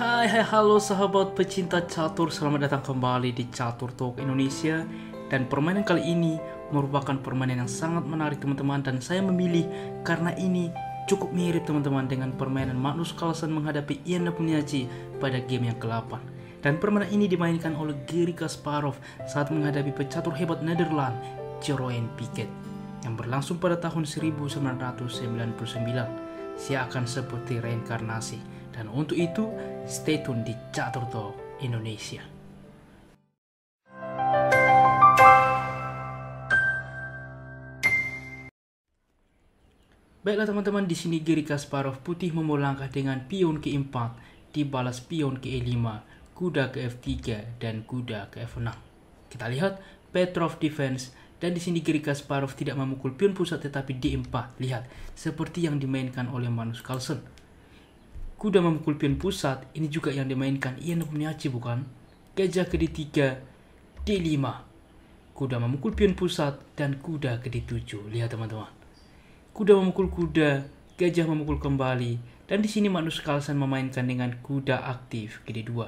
Hai hai halo sahabat pecinta catur Selamat datang kembali di Catur Talk Indonesia Dan permainan kali ini merupakan permainan yang sangat menarik teman-teman Dan saya memilih karena ini cukup mirip teman-teman dengan permainan Magnus Carlsen menghadapi Ian Napunyaji pada game yang ke-8 Dan permainan ini dimainkan oleh Gary Kasparov saat menghadapi pecatur hebat Netherlands Jeroen Piket yang berlangsung pada tahun 1999 Saya akan seperti reinkarnasi dan untuk itu, stay tune di Catur Talk Indonesia. Baiklah teman-teman, di sini Giri Kasparov putih memulangkan dengan pion ke 4, dibalas pion ke E5, kuda ke F3, dan kuda ke F6. Kita lihat Petrov defense dan di sini Giri Kasparov tidak memukul pion pusat tetapi D4. Lihat, seperti yang dimainkan oleh Manus Carlsen kuda memukul pion pusat, ini juga yang dimainkan Ian Obuniachi bukan? Gajah ke D3, D5. Kuda memukul pion pusat, dan kuda ke D7. Lihat teman-teman. Kuda memukul kuda, gajah memukul kembali, dan di sini Magnus Carlsen memainkan dengan kuda aktif ke D2.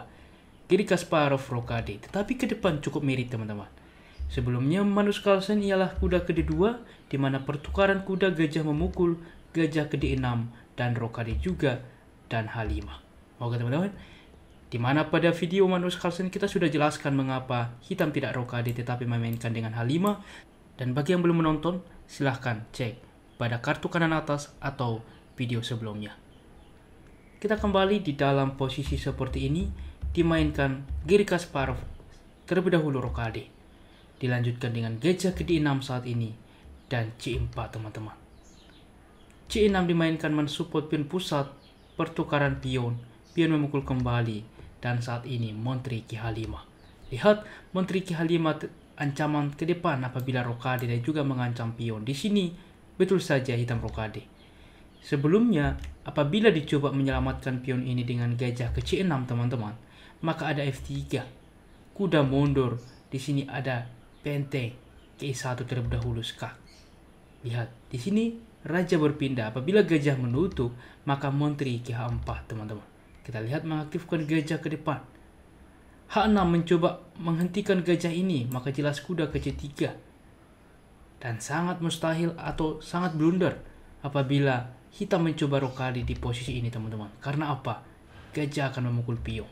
Kiri Kasparov rokade, tetapi ke depan cukup mirip teman-teman. Sebelumnya Magnus Carlsen ialah kuda ke D2, di mana pertukaran kuda gajah memukul, gajah ke D6, dan rokade juga dan H5. Oke teman-teman, di mana pada video Manus Carlsen kita sudah jelaskan mengapa hitam tidak rokade tetapi memainkan dengan H5. Dan bagi yang belum menonton, silahkan cek pada kartu kanan atas atau video sebelumnya. Kita kembali di dalam posisi seperti ini, dimainkan Giri Kasparov terlebih dahulu rokade. Dilanjutkan dengan gajah ke D6 saat ini dan C4 teman-teman. C6 dimainkan mensupport pin pusat pertukaran pion, pion memukul kembali, dan saat ini Menteri Ki Halimah. Lihat, Menteri Ki Halimah ancaman ke depan apabila Rokade dan juga mengancam pion. Di sini, betul saja hitam Rokade. Sebelumnya, apabila dicoba menyelamatkan pion ini dengan gajah ke C6, teman-teman, maka ada F3. Kuda mundur. Di sini ada benteng ke 1 terlebih dahulu, skak. Lihat, di sini raja berpindah. Apabila gajah menutup, maka menteri H4, teman-teman. Kita lihat mengaktifkan gajah ke depan. H6 mencoba menghentikan gajah ini, maka jelas kuda ke C3. Dan sangat mustahil atau sangat blunder apabila hitam mencoba rokade di posisi ini, teman-teman. Karena apa? Gajah akan memukul pion.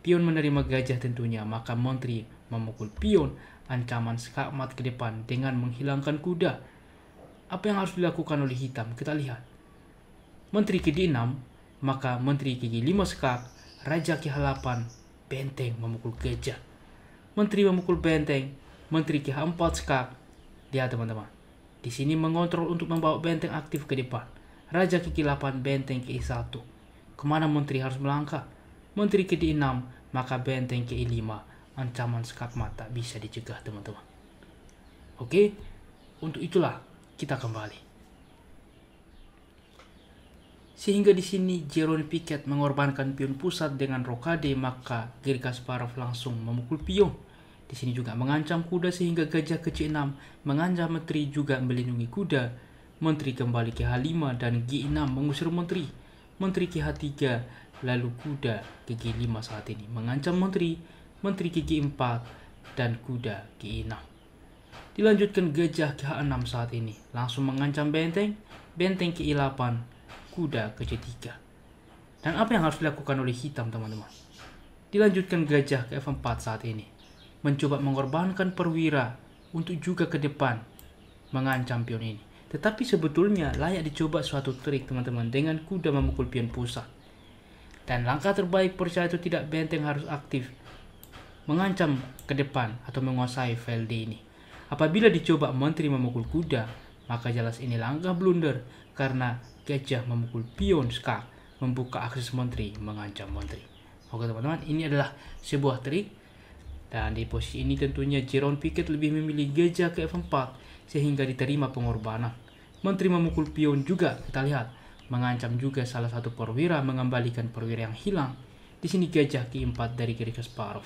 Pion menerima gajah tentunya, maka menteri memukul pion ancaman skakmat ke depan dengan menghilangkan kuda apa yang harus dilakukan oleh hitam? Kita lihat. Menteri ke-6, maka menteri ke-5 sekak, raja ke-8, benteng memukul gajah. Menteri memukul benteng, menteri ke-4 sekak. dia teman-teman. Di sini mengontrol untuk membawa benteng aktif ke depan. Raja ke-8, benteng ke-1. Kemana menteri harus melangkah? Menteri ke-6, maka benteng ke-5. Ancaman sekak mata bisa dicegah teman-teman. Oke, untuk itulah kita kembali. Sehingga di sini Jerome Piquet mengorbankan pion pusat dengan rokade maka Gary Kasparov langsung memukul pion. Di sini juga mengancam kuda sehingga gajah ke C6, mengancam menteri juga melindungi kuda. Menteri kembali ke H5 dan G6 mengusir menteri. Menteri ke H3 lalu kuda ke G5 saat ini mengancam menteri, menteri ke G4 dan kuda ke G6. Dilanjutkan gejah k 6 saat ini, langsung mengancam benteng, benteng ke-8, kuda ke C3. Dan apa yang harus dilakukan oleh hitam teman-teman? Dilanjutkan gajah ke F4 saat ini, mencoba mengorbankan perwira untuk juga ke depan mengancam pion ini. Tetapi sebetulnya layak dicoba suatu trik teman-teman dengan kuda memukul pion pusat. Dan langkah terbaik percaya itu tidak benteng harus aktif mengancam ke depan atau menguasai file D ini. Apabila dicoba menteri memukul kuda, maka jelas ini langkah blunder karena gajah memukul pion skak membuka akses menteri mengancam menteri. Oke teman-teman, ini adalah sebuah trik dan di posisi ini tentunya Jerome Pickett lebih memilih gajah ke F4 sehingga diterima pengorbanan. Menteri memukul pion juga kita lihat mengancam juga salah satu perwira mengembalikan perwira yang hilang. Di sini gajah ke-4 dari Kiri Kasparov.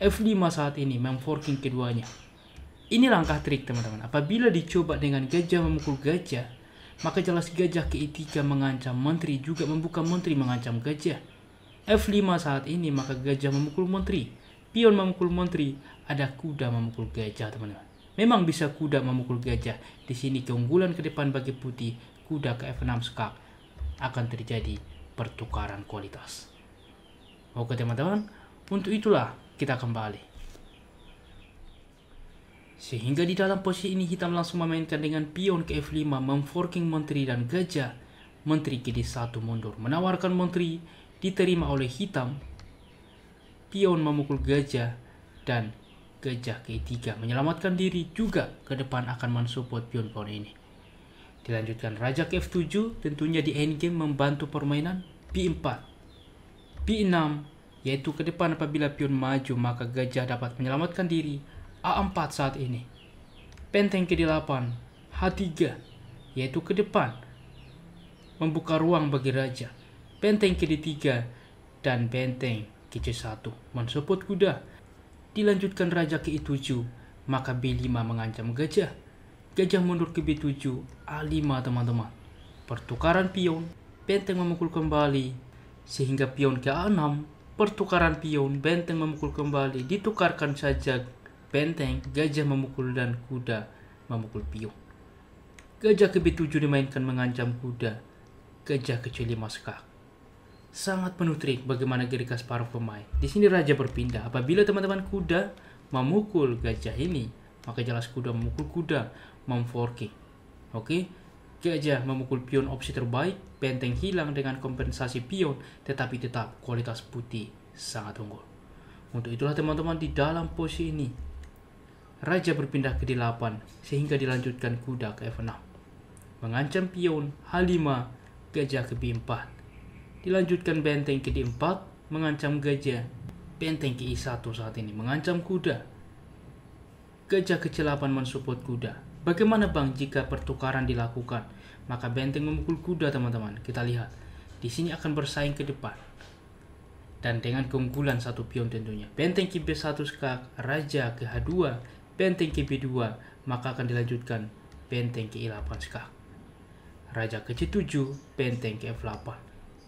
F5 saat ini memforking keduanya ini langkah trik teman-teman. Apabila dicoba dengan gajah memukul gajah, maka jelas gajah ke mengancam menteri juga membuka menteri mengancam gajah. F5 saat ini maka gajah memukul menteri, pion memukul menteri, ada kuda memukul gajah teman-teman. Memang bisa kuda memukul gajah. Di sini keunggulan ke depan bagi putih, kuda ke F6 skak akan terjadi pertukaran kualitas. Oke teman-teman, untuk itulah kita kembali. Sehingga di dalam posisi ini hitam langsung memainkan dengan pion ke F5 memforking menteri dan gajah. Menteri ke D1 mundur menawarkan menteri diterima oleh hitam. Pion memukul gajah dan gajah ke E3 menyelamatkan diri juga ke depan akan mensupport pion-pion ini. Dilanjutkan raja ke F7 tentunya di endgame membantu permainan B4. B6 yaitu ke depan apabila pion maju maka gajah dapat menyelamatkan diri A4 saat ini. Penteng ke-8, H3, yaitu ke depan, membuka ruang bagi raja. Penteng ke-3 dan penteng ke-1 mensupport kuda. Dilanjutkan raja ke 7 maka B5 mengancam gajah. Gajah mundur ke B7, A5 teman-teman. Pertukaran pion, benteng memukul kembali, sehingga pion ke A6, pertukaran pion, benteng memukul kembali, ditukarkan saja benteng, gajah memukul dan kuda memukul piung. Gajah kebit tujuh dimainkan mengancam kuda. Gajah kecil lima sekak. Sangat penuh trik bagaimana gerikas paruh pemain. Di sini raja berpindah. Apabila teman-teman kuda memukul gajah ini, maka jelas kuda memukul kuda, memforking. Oke, gajah memukul pion opsi terbaik, benteng hilang dengan kompensasi pion, tetapi tetap kualitas putih sangat unggul. Untuk itulah teman-teman di dalam posisi ini raja berpindah ke D8 sehingga dilanjutkan kuda ke F6. Mengancam pion H5, gajah ke B4. Dilanjutkan benteng ke D4, mengancam gajah. Benteng ke I1 saat ini mengancam kuda. Gajah ke C8 mensupport kuda. Bagaimana bang jika pertukaran dilakukan? Maka benteng memukul kuda teman-teman. Kita lihat. Di sini akan bersaing ke depan dan dengan keunggulan satu pion tentunya. Benteng ke b 1 sekak raja ke h2, benteng ke B2, maka akan dilanjutkan benteng ke E8 sekarang. Raja ke C7, benteng ke F8.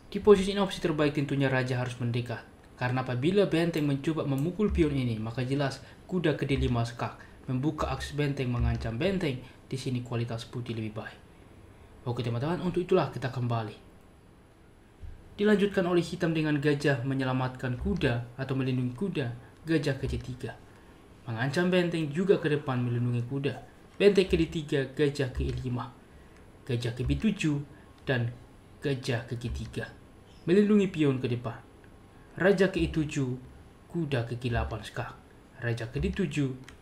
Di posisi ini opsi terbaik tentunya raja harus mendekat, karena apabila benteng mencoba memukul pion ini, maka jelas kuda ke D5 skak membuka akses benteng mengancam benteng, di sini kualitas putih lebih baik. Oke teman-teman, untuk itulah kita kembali dilanjutkan oleh hitam dengan gajah menyelamatkan kuda atau melindungi kuda, gajah ke C3 mengancam benteng juga ke depan melindungi kuda, benteng ke-3, gajah ke-5, gajah ke-7, dan gajah ke-3, melindungi pion ke depan. Raja ke-7, kuda ke-8 sekarang raja ke-7,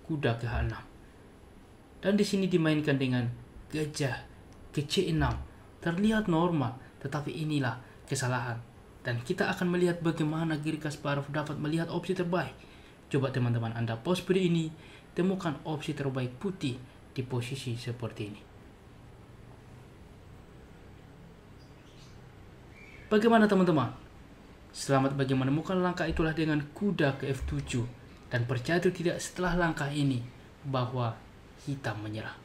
kuda ke-6. Dan di sini dimainkan dengan gajah ke C6. Terlihat normal, tetapi inilah kesalahan. Dan kita akan melihat bagaimana giri kasparov dapat melihat opsi terbaik Coba teman-teman Anda post video ini, temukan opsi terbaik putih di posisi seperti ini. Bagaimana teman-teman? Selamat bagi menemukan langkah itulah dengan kuda ke F7 dan percaya tidak setelah langkah ini bahwa hitam menyerah.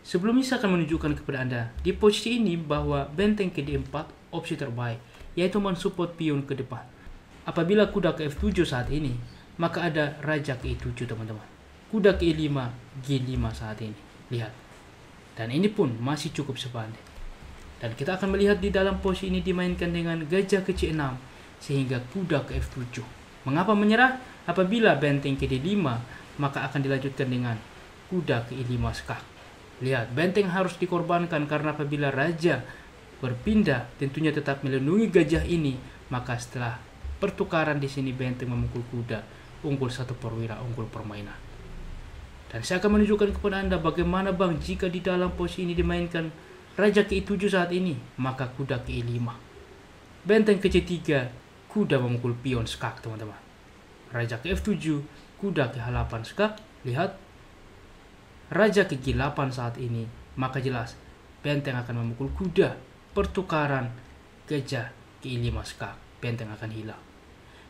Sebelumnya saya akan menunjukkan kepada Anda di posisi ini bahwa benteng ke D4 opsi terbaik yaitu mensupport pion ke depan. Apabila kuda ke F7 saat ini, maka ada raja ke-7 teman-teman kuda ke-5 G5 saat ini lihat dan ini pun masih cukup sepandai dan kita akan melihat di dalam posisi ini dimainkan dengan gajah ke C6 sehingga kuda ke F7 mengapa menyerah apabila benteng ke D5 maka akan dilanjutkan dengan kuda ke I5 skak lihat benteng harus dikorbankan karena apabila raja berpindah tentunya tetap melindungi gajah ini maka setelah pertukaran di sini benteng memukul kuda unggul satu perwira unggul permainan. Dan saya akan menunjukkan kepada Anda bagaimana Bang jika di dalam posisi ini dimainkan Raja ke-7 saat ini, maka kuda ke-5. Benteng ke C3, kuda memukul pion skak, teman-teman. Raja ke F7, kuda ke H8 skak, lihat. Raja ke G8 saat ini, maka jelas benteng akan memukul kuda. Pertukaran gajah ke 5 skak, benteng akan hilang.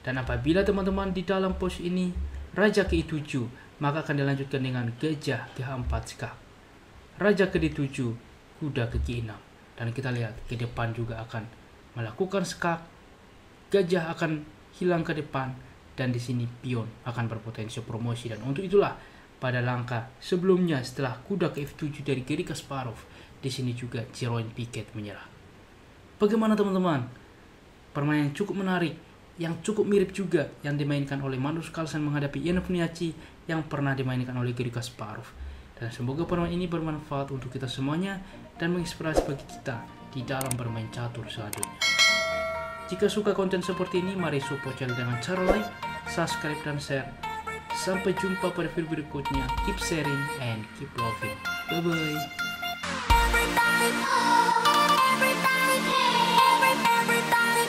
Dan apabila teman-teman di dalam pos ini raja ke-7, maka akan dilanjutkan dengan gajah ke-4 skak. Raja ke-7, kuda ke-6. Dan kita lihat ke depan juga akan melakukan skak. Gajah akan hilang ke depan dan di sini pion akan berpotensi promosi dan untuk itulah pada langkah sebelumnya setelah kuda ke F7 dari Gary Kasparov di sini juga Jeroen piket menyerah. Bagaimana teman-teman? Permainan cukup menarik yang cukup mirip juga yang dimainkan oleh Magnus Carlsen menghadapi Ian Puniachi yang pernah dimainkan oleh Gary Kasparov. Dan semoga permainan ini bermanfaat untuk kita semuanya dan menginspirasi bagi kita di dalam bermain catur selanjutnya. Jika suka konten seperti ini, mari support channel dengan cara like, subscribe, dan share. Sampai jumpa pada video berikutnya. Keep sharing and keep loving. Bye-bye.